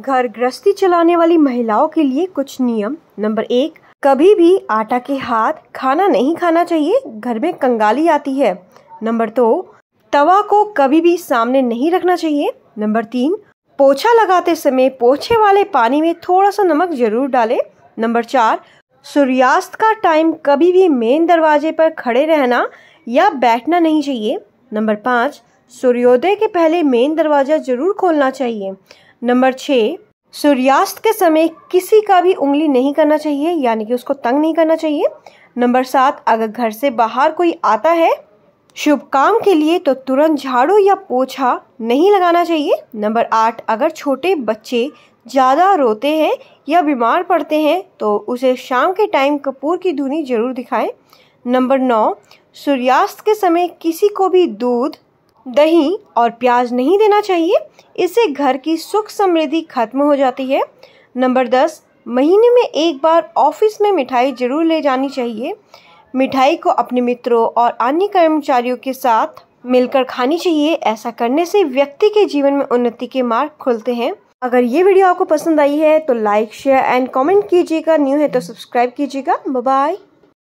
घर गृहस्थी चलाने वाली महिलाओं के लिए कुछ नियम नंबर एक कभी भी आटा के हाथ खाना नहीं खाना चाहिए घर में कंगाली आती है नंबर दो तो, तवा को कभी भी सामने नहीं रखना चाहिए नंबर तीन पोछा लगाते समय पोछे वाले पानी में थोड़ा सा नमक जरूर डालें नंबर चार सूर्यास्त का टाइम कभी भी मेन दरवाजे पर खड़े रहना या बैठना नहीं चाहिए नंबर पाँच सूर्योदय के पहले मेन दरवाज़ा जरूर खोलना चाहिए नंबर छः सूर्यास्त के समय किसी का भी उंगली नहीं करना चाहिए यानी कि उसको तंग नहीं करना चाहिए नंबर सात अगर घर से बाहर कोई आता है शुभ काम के लिए तो तुरंत झाड़ू या पोछा नहीं लगाना चाहिए नंबर आठ अगर छोटे बच्चे ज़्यादा रोते हैं या बीमार पड़ते हैं तो उसे शाम के टाइम कपूर की धुनी जरूर दिखाएं नंबर नौ सूर्यास्त के समय किसी को भी दूध दही और प्याज नहीं देना चाहिए इससे घर की सुख समृद्धि खत्म हो जाती है नंबर दस महीने में एक बार ऑफिस में मिठाई जरूर ले जानी चाहिए मिठाई को अपने मित्रों और अन्य कर्मचारियों के साथ मिलकर खानी चाहिए ऐसा करने से व्यक्ति के जीवन में उन्नति के मार्ग खुलते हैं अगर ये वीडियो आपको पसंद आई है तो लाइक शेयर एंड कमेंट कीजिएगा न्यू है तो सब्सक्राइब कीजिएगा बाय